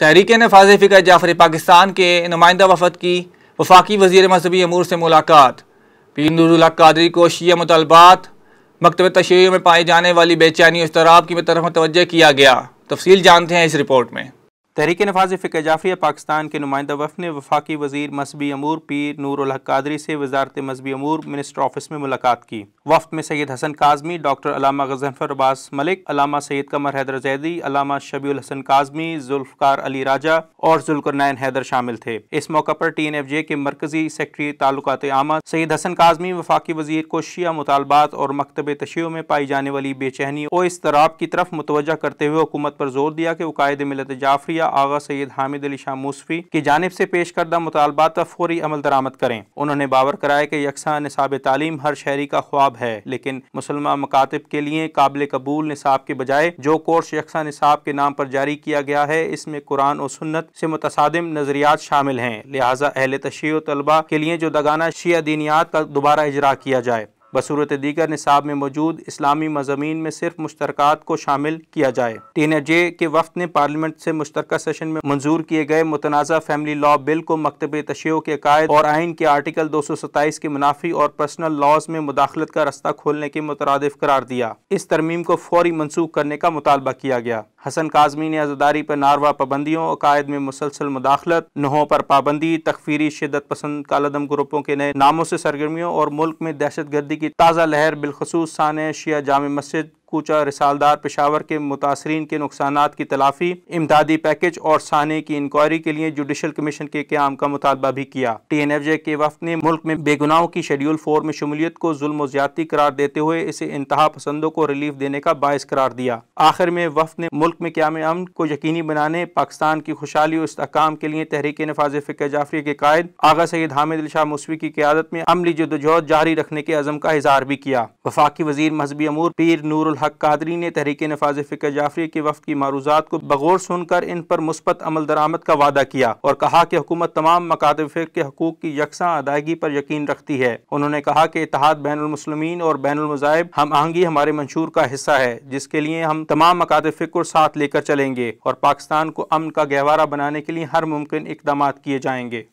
तहरीक नफाज फ़िक्र जाफर पाकिस्तान के नुमाइंदा वफद की वफाकी वजी मजहबी अमूर से मुलाकात पीर नूरुल्ला कादरी को शी मुतालबात मकतब तशरी में पाए जाने वाली बेचैनी और इसतराब की तरफ तोज्ह किया गया तफसील जानते हैं इस रिपोर्ट में तहरीक नफाज फ़िक जाफरी पाकिस्तान के नुमाइंदा वफ ने वफाकी वजीर मजहबी अमूर पीर नूर कादरी से वजारत मजहबी अमूर मिनिस्टर ऑफिस में मुलाकात की वफ्त में सैयद हसन काजमी डॉक्टर अलामा गजनफर अब्बास मलिक अलामा सैयद कमर हैदर जैदी अलामा शबील हसन काजमी जुल्फकार अली राजा और नैन हैदर शामिल थे इस मौका पर टी एन एफ जे के मरकजी सेक्रटरी ताल्लुकात आमा सैयद हसन काजमी वफाकी वजीर को शिया मुतालबात और मकतब तशियो में पाई जाने वाली बेचैनी और इस तराब की तरफ मुतवजा करते हुए हुकूमत पर जोर दिया कि अकायद मिलत जाफ़रिया बल्दिया आगा सैद हामिद अली शाह मूसफी की जानब से पेश करदा मुतालबात का फौरी अमल दरामद करें उन्होंने बावर कराया कि यकसा निसाब तालीम हर शहरी का ख्वाब है लेकिन मुसलमान मकातब के लिए काबिल कबूल निसाब के बजाय जो कोर्स यकसा निसाब के नाम पर जारी किया गया है इसमें कुरान और सुन्नत से मुतसादम नजरियात शामिल हैं लिहाजा अहल तशी तलबा के लिए जो दगाना शिया दीनियात का दोबारा इजरा किया जाए बसूरत दीगर निसाब में मौजूद इस्लामी मजामी में सिर्फ मुश्तरक को शामिल किया जाए टीन जे के वफ्त ने पार्लियामेंट से मुश्तर सेशन में मंजूर किए गए मुतनाज़ा फैमिली लॉ बिल को मकतब तशियो के कायद और आइन के आर्टिकल दो सौ सत्ताईस के मुनाफी और पर्सनल लॉज में मुदाखलत का रास्ता खोलने के मुतरद करार दिया इस तरमीम को फौरी मनसूख करने का मुतालबा किया गया हसन काजमी ने आज़ादारी पर नारवा पाबंदियों कायद में मुसलसल मुदाखलत नहों पर पाबंदी तकफीरी शिदत पसंद कालदम ग्रुपों के नए नामों से सरगर्मियों और मुल्क में दहशत गर्दी की ताज़ा लहर बिलखसूस सान शिया जाम मस्जिद कूचा रिसालदार पेशावर के मुतासरीन के नुकसान की तलाफी इमदादी पैकेज और साने की इंक्वायरी के लिए जुडिशल कमीशन के क्याम का मुतालबा भी किया टी एन एफ जे के वफ ने मुल्क में बेगुनाहों की शेड्यूल फोर में शमूलियत को जुल्म ज्यादा करार देते हुए इसे इंतहा पसंदों को रिलीफ देने का बायस करार दिया आखिर में वफ ने मुल्क में क्याम अमन को यकीनी बनाने पाकिस्तान की खुशहाली और इसकाम के लिए तहरीक नफाज फ़िक्र जाफरी के कायद आगा सैद हामिद शाह मुसवी की क्यादत में अमली जदोजहद जारी रखने के अजम का इजहार भी किया वफाकी वजीर मजहबी अमूर पीर नूर हक कादरी ने तहरीक नफाज फ़िक्र जाफरी के वफद की मारूजात को बगौर सुनकर इन पर मुस्बत अमल दरामद का वादा किया और कहा कि हुकूमत तमाम मकातब फ़िक्र के हकूक़ की यकसा अदायगी पर यकीन रखती है उन्होंने कहा कि इतिहाद बैनमसलमिन और बैनमज़ाहब हम आहंगी हमारे मंशूर का हिस्सा है जिसके लिए हम तमाम मकाद फ़िक्र को साथ लेकर चलेंगे और पाकिस्तान को अमन का गहवारा बनाने के लिए हर मुमकिन इकदाम किए जाएंगे